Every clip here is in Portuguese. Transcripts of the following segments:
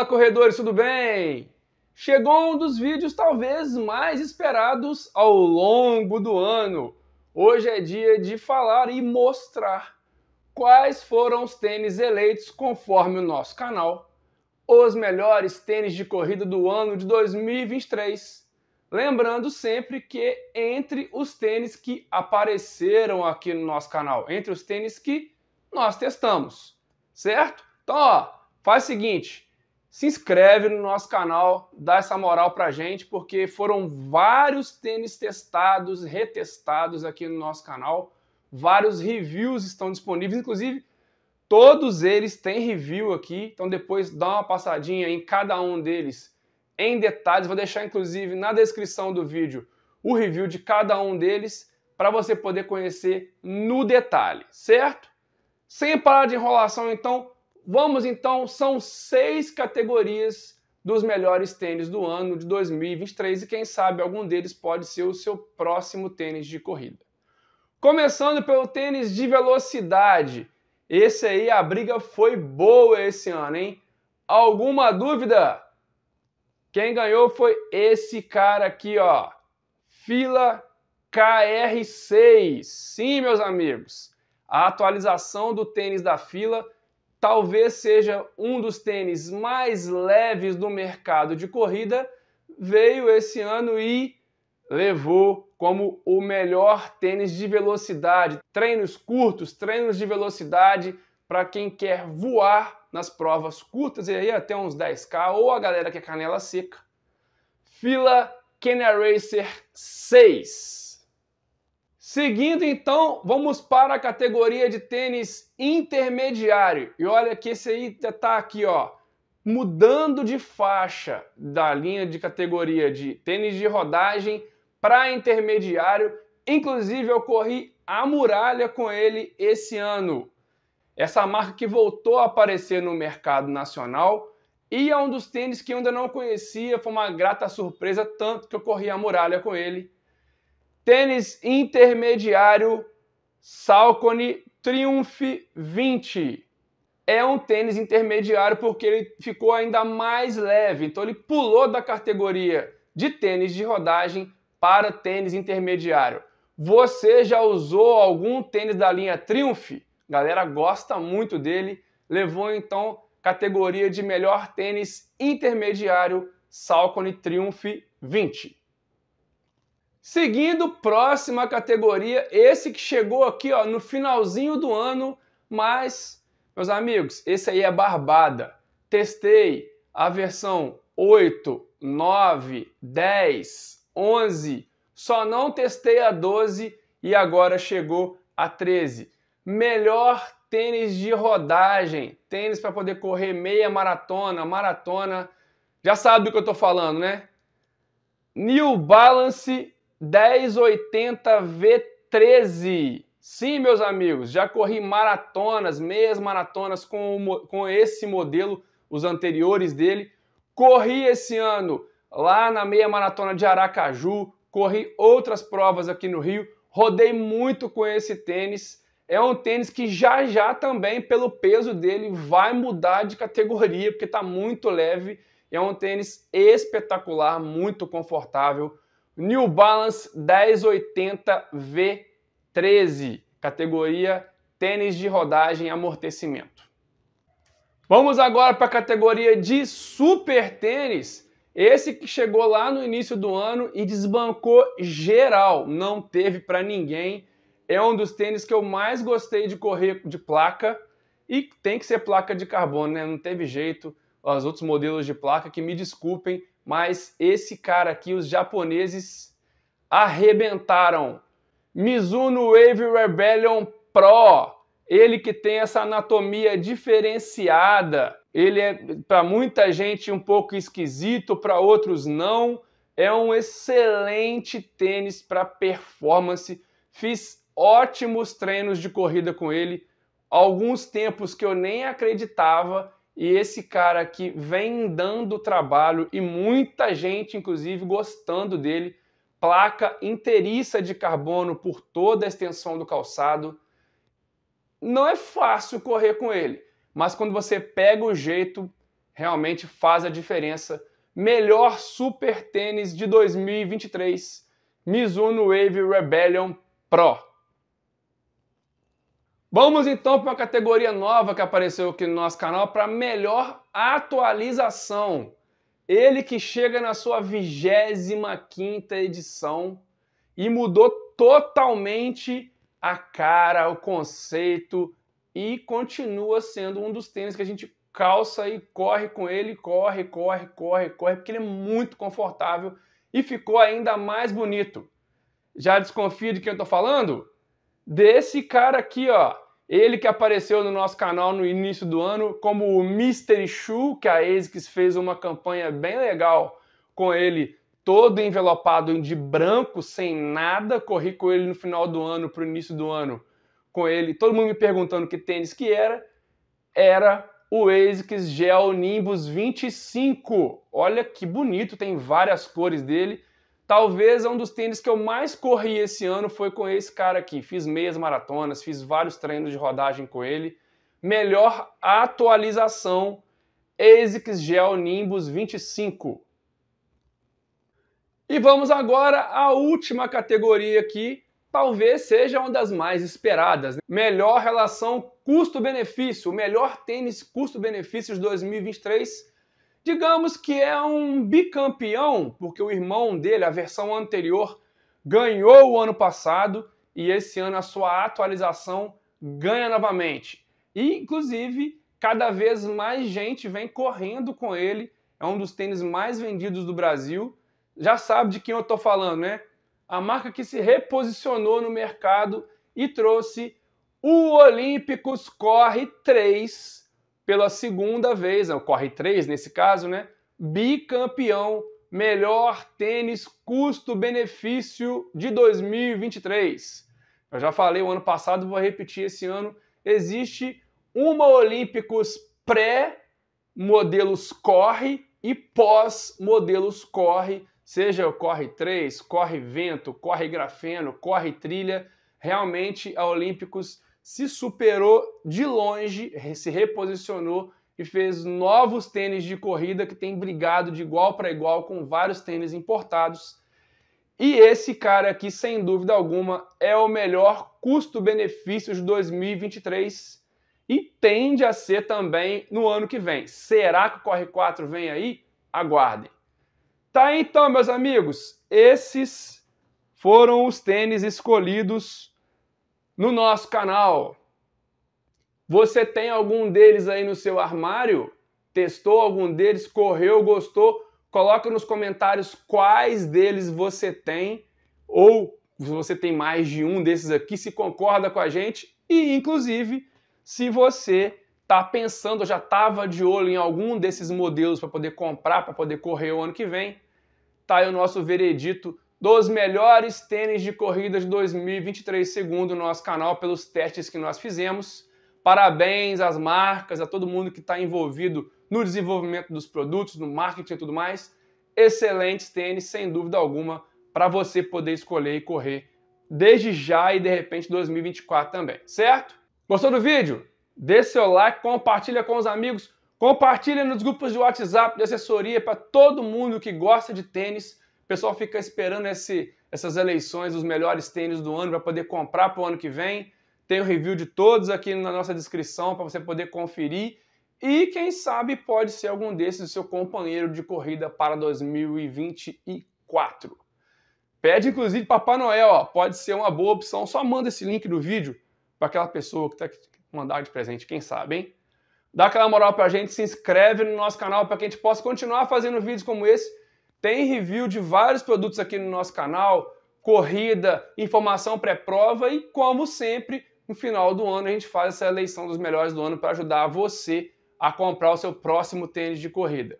Fala corredores, tudo bem? Chegou um dos vídeos talvez mais esperados ao longo do ano. Hoje é dia de falar e mostrar quais foram os tênis eleitos conforme o nosso canal, os melhores tênis de corrida do ano de 2023. Lembrando sempre que entre os tênis que apareceram aqui no nosso canal, entre os tênis que nós testamos, certo? Então, ó, faz o seguinte, se inscreve no nosso canal, dá essa moral pra gente, porque foram vários tênis testados, retestados aqui no nosso canal. Vários reviews estão disponíveis, inclusive todos eles têm review aqui. Então depois dá uma passadinha em cada um deles em detalhes. Vou deixar inclusive na descrição do vídeo o review de cada um deles para você poder conhecer no detalhe, certo? Sem parar de enrolação, então Vamos então, são seis categorias dos melhores tênis do ano de 2023 e quem sabe algum deles pode ser o seu próximo tênis de corrida. Começando pelo tênis de velocidade. Esse aí a briga foi boa esse ano, hein? Alguma dúvida? Quem ganhou foi esse cara aqui, ó. Fila KR6. Sim, meus amigos. A atualização do tênis da fila talvez seja um dos tênis mais leves do mercado de corrida, veio esse ano e levou como o melhor tênis de velocidade. Treinos curtos, treinos de velocidade para quem quer voar nas provas curtas e aí até uns 10k ou a galera que é canela seca. Fila Kenya Racer 6. Seguindo então, vamos para a categoria de tênis intermediário. E olha que esse aí tá, tá aqui, ó, mudando de faixa da linha de categoria de tênis de rodagem para intermediário. Inclusive eu corri a muralha com ele esse ano. Essa marca que voltou a aparecer no mercado nacional e é um dos tênis que eu ainda não conhecia, foi uma grata surpresa tanto que eu corri a muralha com ele Tênis intermediário Salcone Triumph 20. É um tênis intermediário porque ele ficou ainda mais leve, então ele pulou da categoria de tênis de rodagem para tênis intermediário. Você já usou algum tênis da linha Triumph? Galera gosta muito dele. Levou então categoria de melhor tênis intermediário Salcone Triumph 20. Seguindo, próxima categoria, esse que chegou aqui ó, no finalzinho do ano, mas, meus amigos, esse aí é barbada. Testei a versão 8, 9, 10, 11, só não testei a 12 e agora chegou a 13. Melhor tênis de rodagem, tênis para poder correr meia maratona, maratona. Já sabe do que eu estou falando, né? New Balance 1080 V13. Sim, meus amigos, já corri maratonas, meias maratonas com, com esse modelo, os anteriores dele. Corri esse ano lá na meia maratona de Aracaju, corri outras provas aqui no Rio, rodei muito com esse tênis. É um tênis que já já também, pelo peso dele, vai mudar de categoria, porque está muito leve. É um tênis espetacular, muito confortável. New Balance 1080 V13, categoria tênis de rodagem e amortecimento. Vamos agora para a categoria de super tênis. Esse que chegou lá no início do ano e desbancou geral, não teve para ninguém. É um dos tênis que eu mais gostei de correr de placa e tem que ser placa de carbono, né? Não teve jeito. Os outros modelos de placa que me desculpem, mas esse cara aqui, os japoneses arrebentaram. Mizuno Wave Rebellion Pro, ele que tem essa anatomia diferenciada. Ele é para muita gente um pouco esquisito, para outros não. É um excelente tênis para performance. Fiz ótimos treinos de corrida com ele, alguns tempos que eu nem acreditava e esse cara que vem dando trabalho e muita gente, inclusive, gostando dele. Placa inteiriça de carbono por toda a extensão do calçado. Não é fácil correr com ele, mas quando você pega o jeito, realmente faz a diferença. Melhor super tênis de 2023, Mizuno Wave Rebellion Pro. Vamos então para uma categoria nova que apareceu aqui no nosso canal para melhor atualização. Ele que chega na sua 25 edição e mudou totalmente a cara, o conceito e continua sendo um dos tênis que a gente calça e corre com ele, corre, corre, corre, corre, porque ele é muito confortável e ficou ainda mais bonito. Já desconfia de quem eu estou falando? desse cara aqui, ó. Ele que apareceu no nosso canal no início do ano como o Mr. Shoe, que a ASICS fez uma campanha bem legal com ele todo envelopado de branco, sem nada. Corri com ele no final do ano, pro início do ano, com ele. Todo mundo me perguntando que tênis que era. Era o ASICS Gel Nimbus 25. Olha que bonito, tem várias cores dele. Talvez um dos tênis que eu mais corri esse ano foi com esse cara aqui. Fiz meias maratonas, fiz vários treinos de rodagem com ele. Melhor atualização ASICS Gel Nimbus 25. E vamos agora à última categoria aqui, talvez seja uma das mais esperadas. Né? Melhor relação custo-benefício, o melhor tênis custo-benefício de 2023 Digamos que é um bicampeão, porque o irmão dele, a versão anterior, ganhou o ano passado e esse ano a sua atualização ganha novamente. E, inclusive, cada vez mais gente vem correndo com ele. É um dos tênis mais vendidos do Brasil. Já sabe de quem eu estou falando, né? A marca que se reposicionou no mercado e trouxe o Olímpicos Corre 3 pela segunda vez, é ocorre três nesse caso, né? Bicampeão melhor tênis custo-benefício de 2023. Eu já falei o ano passado, vou repetir esse ano. Existe uma Olímpicos pré modelos corre e pós modelos corre, seja o corre 3, corre vento, corre grafeno, corre trilha. Realmente a Olímpicos se superou de longe, se reposicionou e fez novos tênis de corrida que tem brigado de igual para igual com vários tênis importados. E esse cara aqui, sem dúvida alguma, é o melhor custo-benefício de 2023 e tende a ser também no ano que vem. Será que o Corre 4 vem aí? Aguardem. Tá então, meus amigos, esses foram os tênis escolhidos no nosso canal. Você tem algum deles aí no seu armário? Testou algum deles? Correu? Gostou? Coloca nos comentários quais deles você tem ou se você tem mais de um desses aqui, se concorda com a gente e, inclusive, se você está pensando, já estava de olho em algum desses modelos para poder comprar, para poder correr o ano que vem, tá aí o nosso veredito dos melhores tênis de corrida de 2023, segundo o nosso canal, pelos testes que nós fizemos. Parabéns às marcas, a todo mundo que está envolvido no desenvolvimento dos produtos, no marketing e tudo mais. Excelentes tênis, sem dúvida alguma, para você poder escolher e correr desde já e de repente 2024 também, certo? Gostou do vídeo? Dê seu like, compartilha com os amigos, compartilha nos grupos de WhatsApp de assessoria para todo mundo que gosta de tênis pessoal fica esperando esse, essas eleições, os melhores tênis do ano, para poder comprar para o ano que vem. Tem o review de todos aqui na nossa descrição para você poder conferir. E quem sabe pode ser algum desses o seu companheiro de corrida para 2024. Pede inclusive Papai Noel, ó, pode ser uma boa opção. Só manda esse link do vídeo para aquela pessoa que está mandar de presente, quem sabe, hein? Dá aquela moral para a gente, se inscreve no nosso canal para que a gente possa continuar fazendo vídeos como esse tem review de vários produtos aqui no nosso canal, corrida, informação pré-prova e, como sempre, no final do ano a gente faz essa eleição dos melhores do ano para ajudar você a comprar o seu próximo tênis de corrida.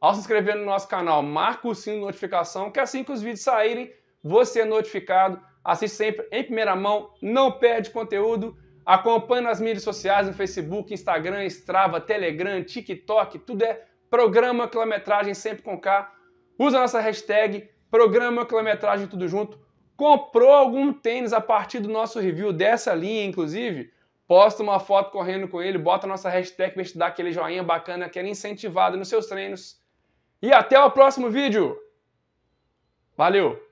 Ao se inscrever no nosso canal, marca o sino de notificação, que assim que os vídeos saírem, você é notificado, assiste sempre em primeira mão, não perde conteúdo, acompanhe nas mídias sociais, no Facebook, Instagram, Strava, Telegram, TikTok, tudo é programa quilometragem sempre com cá usa a nossa hashtag Programa Quilometragem Tudo Junto. Comprou algum tênis a partir do nosso review dessa linha, inclusive? Posta uma foto correndo com ele, bota a nossa hashtag para te dar aquele joinha bacana, aquela incentivada nos seus treinos. E até o próximo vídeo! Valeu!